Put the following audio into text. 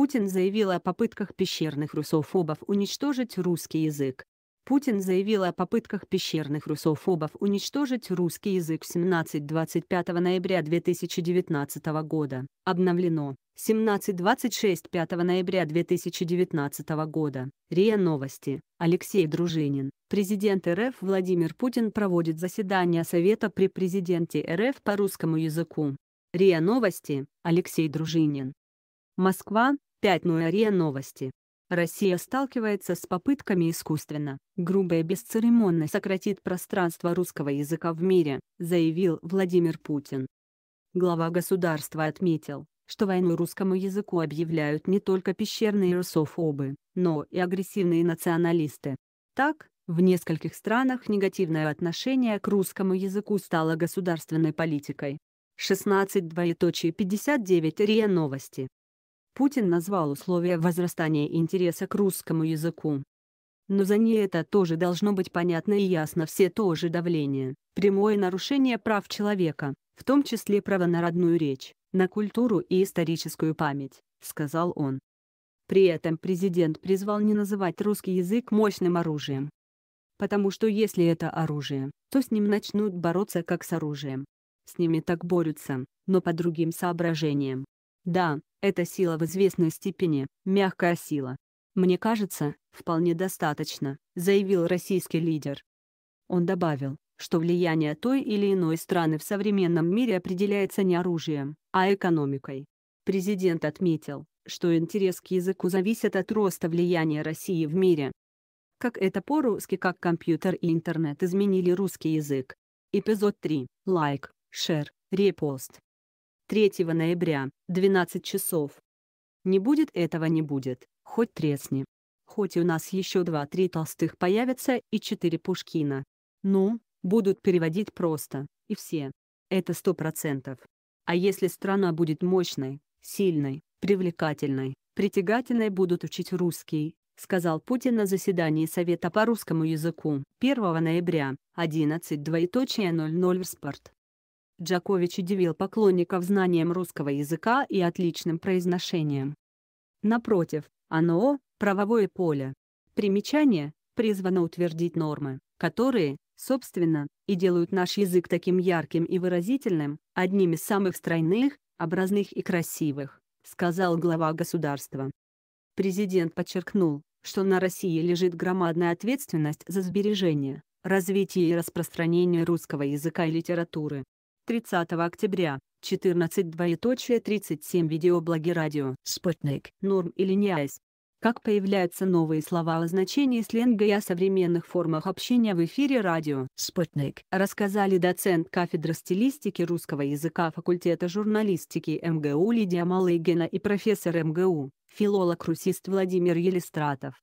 Путин заявил о попытках пещерных русофобов уничтожить русский язык. Путин заявил о попытках пещерных русофобов уничтожить русский язык 17-25 ноября 2019 года. Обновлено. 17-26 5 ноября 2019 года. РИА Новости. Алексей Дружинин. Президент РФ Владимир Путин проводит заседание Совета при президенте РФ по русскому языку. РИА Новости. Алексей Дружинин. Москва, 5 ноября новости. Россия сталкивается с попытками искусственно, грубо и бесцеремонно сократит пространство русского языка в мире, заявил Владимир Путин. Глава государства отметил, что войну русскому языку объявляют не только пещерные русофобы, но и агрессивные националисты. Так, в нескольких странах негативное отношение к русскому языку стало государственной политикой. 16:2.59 РИА Новости Путин назвал условия возрастания интереса к русскому языку. Но за ней это тоже должно быть понятно и ясно все то же давление, прямое нарушение прав человека, в том числе права на родную речь, на культуру и историческую память, сказал он. При этом президент призвал не называть русский язык мощным оружием. Потому что если это оружие, то с ним начнут бороться как с оружием. С ними так борются, но по другим соображениям. Да, эта сила в известной степени – мягкая сила. «Мне кажется, вполне достаточно», – заявил российский лидер. Он добавил, что влияние той или иной страны в современном мире определяется не оружием, а экономикой. Президент отметил, что интерес к языку зависит от роста влияния России в мире. Как это по-русски, как компьютер и интернет изменили русский язык. Эпизод 3. Лайк, шер, репост. 3 ноября, 12 часов. Не будет этого не будет, хоть тресни. Хоть и у нас еще два-три толстых появятся и четыре Пушкина. Ну, будут переводить просто, и все. Это сто процентов. А если страна будет мощной, сильной, привлекательной, притягательной будут учить русский, сказал Путин на заседании Совета по русскому языку 1 ноября 11.00 в Спорт. Джакович удивил поклонников знанием русского языка и отличным произношением. Напротив, оно – правовое поле. Примечание призвано утвердить нормы, которые, собственно, и делают наш язык таким ярким и выразительным, одним из самых стройных, образных и красивых, сказал глава государства. Президент подчеркнул, что на России лежит громадная ответственность за сбережение, развитие и распространение русского языка и литературы. 30 октября, 14 видеоблоги радио «Спутник», «Норм» или «Ниайс». Как появляются новые слова о значении сленга и о современных формах общения в эфире радио «Спутник», рассказали доцент кафедры стилистики русского языка факультета журналистики МГУ Лидия Малыгина и профессор МГУ, филолог-русист Владимир Елистратов.